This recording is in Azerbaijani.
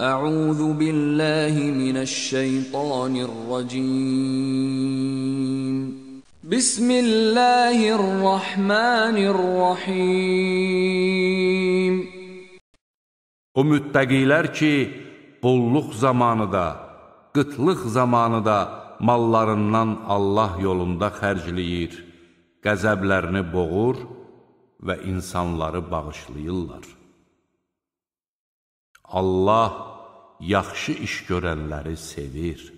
أعوذ بالله من الشيطان الرجيم بسم الله الرحمن الرحيم O müttəqilər ki, bolluq zamanı da, qıtlıq zamanı da mallarından Allah yolunda xərcləyir, qəzəblərini boğur və insanları bağışlayırlar. Allah yaxşı iş görənləri sevir.